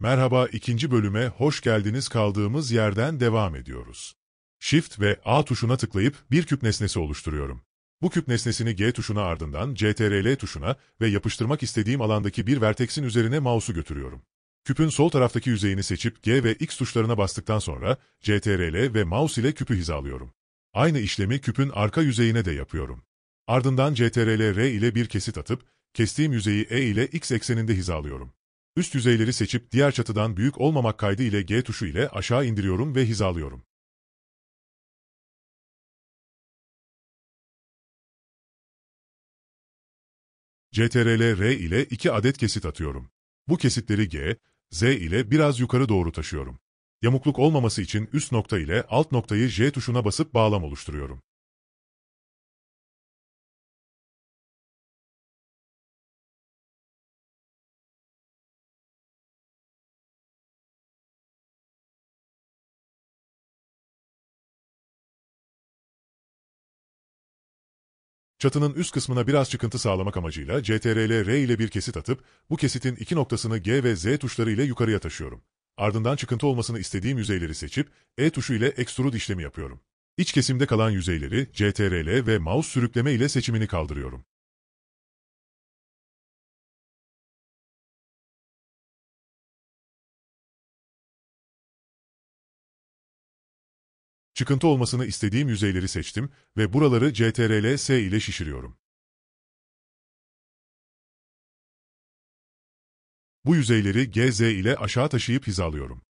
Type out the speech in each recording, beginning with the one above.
Merhaba ikinci bölüme hoş geldiniz kaldığımız yerden devam ediyoruz. Shift ve A tuşuna tıklayıp bir küp nesnesi oluşturuyorum. Bu küp nesnesini G tuşuna ardından CTRL tuşuna ve yapıştırmak istediğim alandaki bir verteksin üzerine mouse'u götürüyorum. Küpün sol taraftaki yüzeyini seçip G ve X tuşlarına bastıktan sonra CTRL ve mouse ile küpü hizalıyorum. Aynı işlemi küpün arka yüzeyine de yapıyorum. Ardından CTRL R ile bir kesit atıp kestiğim yüzeyi E ile X ekseninde hizalıyorum. Üst yüzeyleri seçip diğer çatıdan büyük olmamak kaydı ile G tuşu ile aşağı indiriyorum ve hizalıyorum. CTRL-R ile 2 adet kesit atıyorum. Bu kesitleri G, Z ile biraz yukarı doğru taşıyorum. Yamukluk olmaması için üst nokta ile alt noktayı J tuşuna basıp bağlam oluşturuyorum. Çatının üst kısmına biraz çıkıntı sağlamak amacıyla CTRL-R ile bir kesit atıp bu kesitin iki noktasını G ve Z tuşları ile yukarıya taşıyorum. Ardından çıkıntı olmasını istediğim yüzeyleri seçip E tuşu ile Extrude işlemi yapıyorum. İç kesimde kalan yüzeyleri CTRL ve mouse sürükleme ile seçimini kaldırıyorum. Çıkıntı olmasını istediğim yüzeyleri seçtim ve buraları CTRL-S ile şişiriyorum. Bu yüzeyleri GZ ile aşağı taşıyıp hizalıyorum.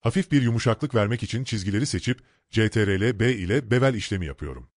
Hafif bir yumuşaklık vermek için çizgileri seçip CTRL-B ile bevel işlemi yapıyorum.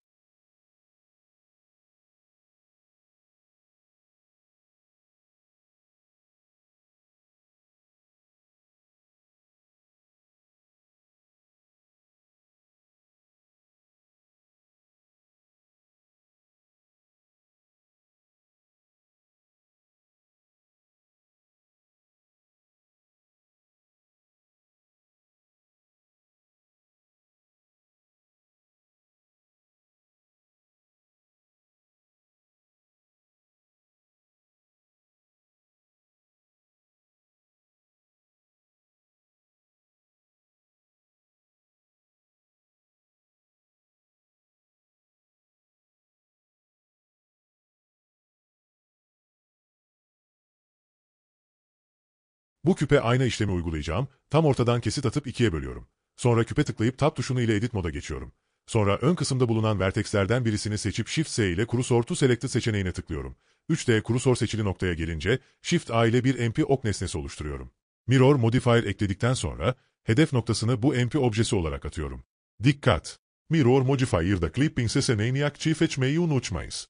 Bu küpe ayna işlemi uygulayacağım. Tam ortadan kesit atıp ikiye bölüyorum. Sonra küpe tıklayıp tab tuşunu ile edit moda geçiyorum. Sonra ön kısımda bulunan vertexlerden birisini seçip Shift-S ile kuru sortu select'i seçeneğine tıklıyorum. 3D kuru sor seçili noktaya gelince Shift-A ile bir MP ok nesnesi oluşturuyorum. Mirror modifier ekledikten sonra hedef noktasını bu MP objesi olarak atıyorum. Dikkat! Mirror modifier'da clipping seçeneğini aktif etmeyi unutmayız.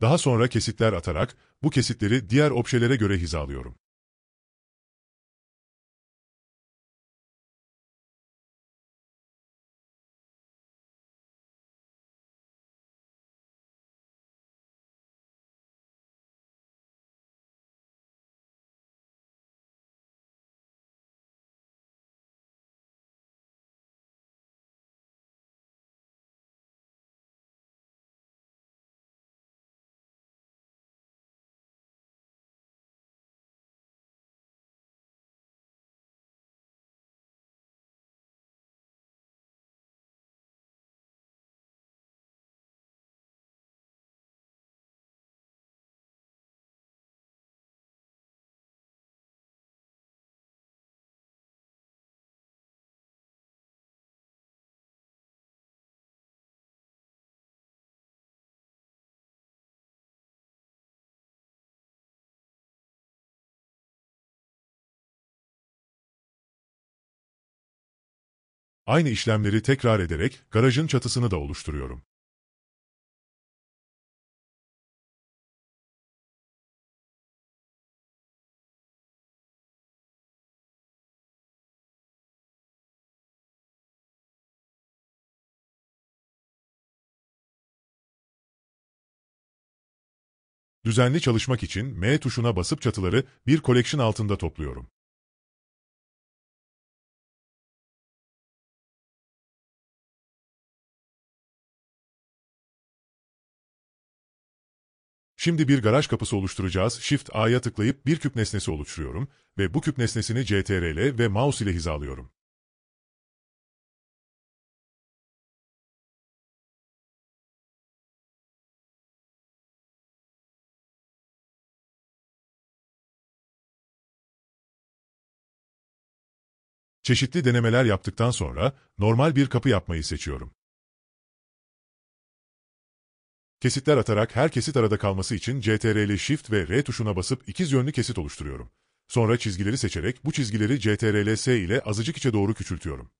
Daha sonra kesitler atarak bu kesitleri diğer objelere göre hizalıyorum. Aynı işlemleri tekrar ederek garajın çatısını da oluşturuyorum. Düzenli çalışmak için M tuşuna basıp çatıları bir koleksiyon altında topluyorum. Şimdi bir garaj kapısı oluşturacağız. Shift A'ya tıklayıp bir küp nesnesi oluşturuyorum ve bu küp nesnesini CTRL ve mouse ile hizalıyorum. Çeşitli denemeler yaptıktan sonra normal bir kapı yapmayı seçiyorum. Kesitler atarak her kesit arada kalması için CTRL Shift ve R tuşuna basıp ikiz yönlü kesit oluşturuyorum. Sonra çizgileri seçerek bu çizgileri CTRL S ile azıcık içe doğru küçültüyorum.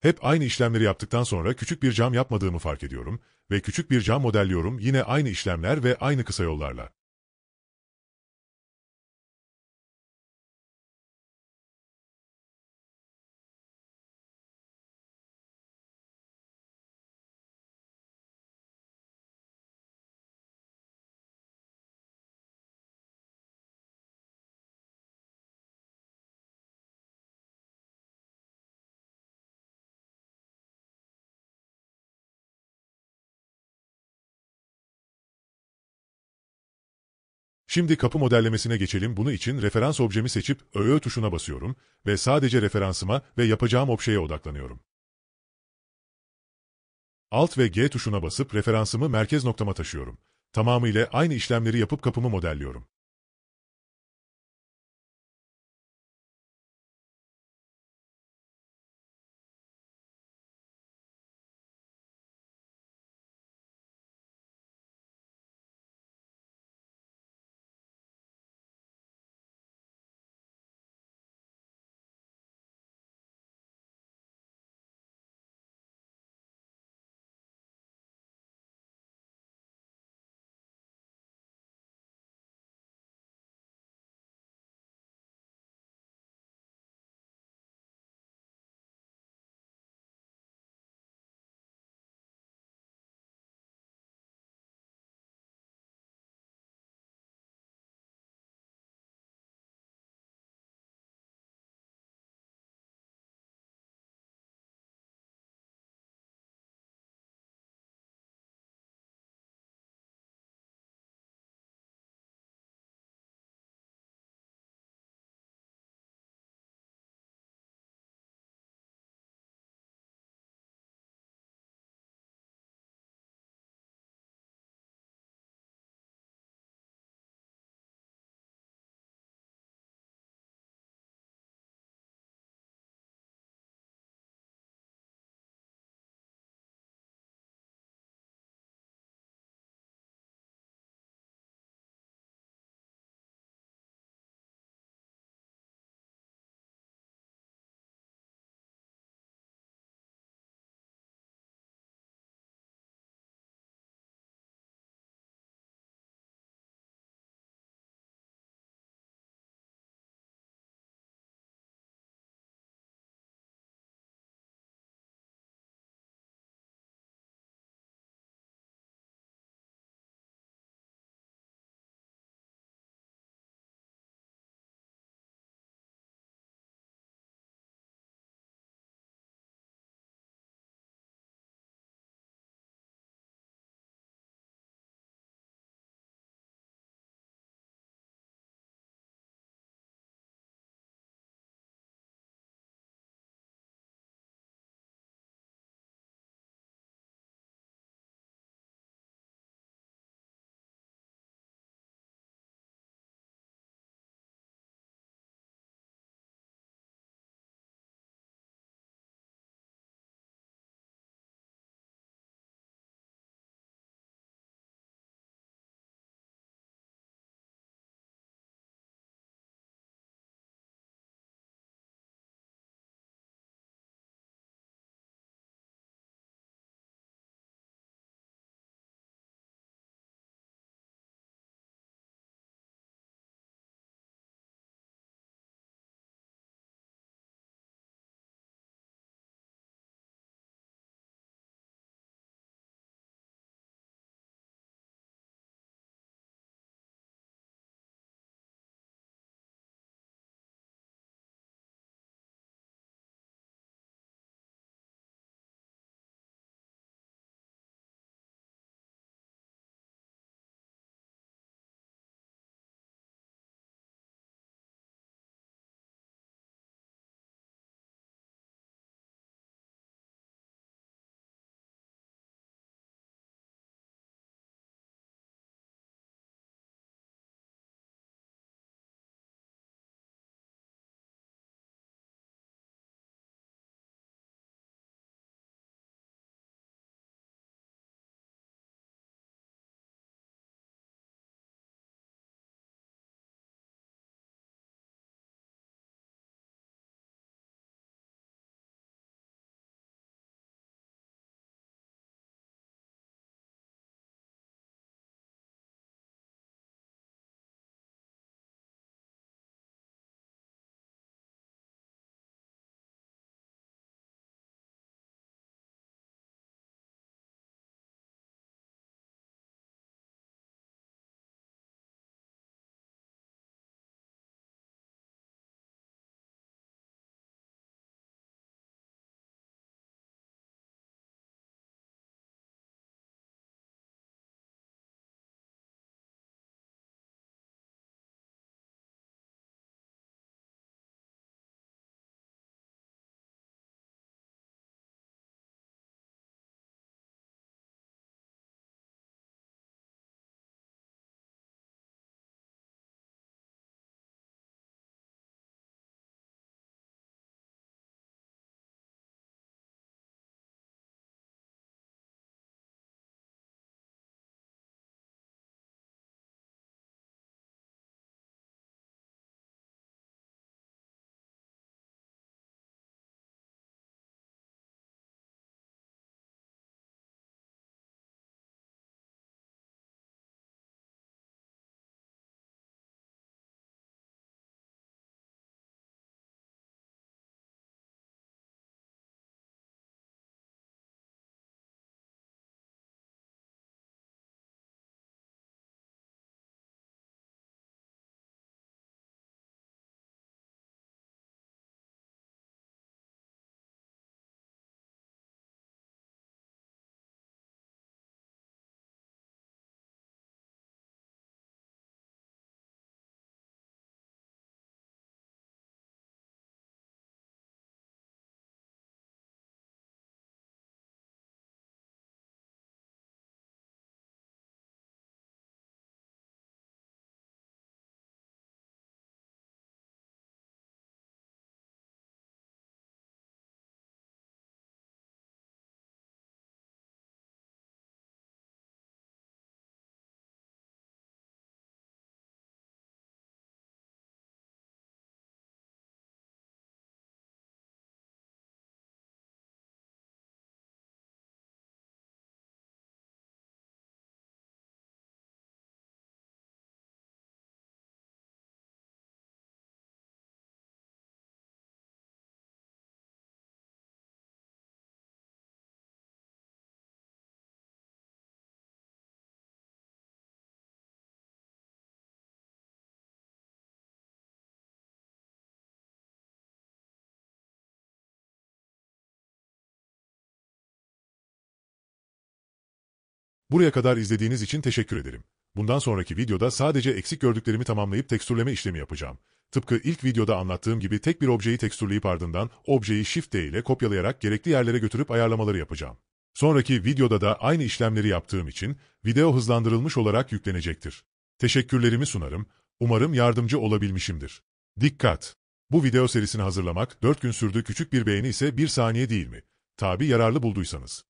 Hep aynı işlemleri yaptıktan sonra küçük bir cam yapmadığımı fark ediyorum ve küçük bir cam modelliyorum yine aynı işlemler ve aynı kısa yollarla. Şimdi kapı modellemesine geçelim. Bunu için referans objemi seçip ÖÖ tuşuna basıyorum ve sadece referansıma ve yapacağım objeye odaklanıyorum. Alt ve G tuşuna basıp referansımı merkez noktama taşıyorum. Tamamıyla aynı işlemleri yapıp kapımı modelliyorum. Buraya kadar izlediğiniz için teşekkür ederim. Bundan sonraki videoda sadece eksik gördüklerimi tamamlayıp tekstürleme işlemi yapacağım. Tıpkı ilk videoda anlattığım gibi tek bir objeyi tekstürleyip ardından objeyi Shift D e ile kopyalayarak gerekli yerlere götürüp ayarlamaları yapacağım. Sonraki videoda da aynı işlemleri yaptığım için video hızlandırılmış olarak yüklenecektir. Teşekkürlerimi sunarım. Umarım yardımcı olabilmişimdir. Dikkat! Bu video serisini hazırlamak 4 gün sürdü küçük bir beğeni ise 1 saniye değil mi? Tabi yararlı bulduysanız.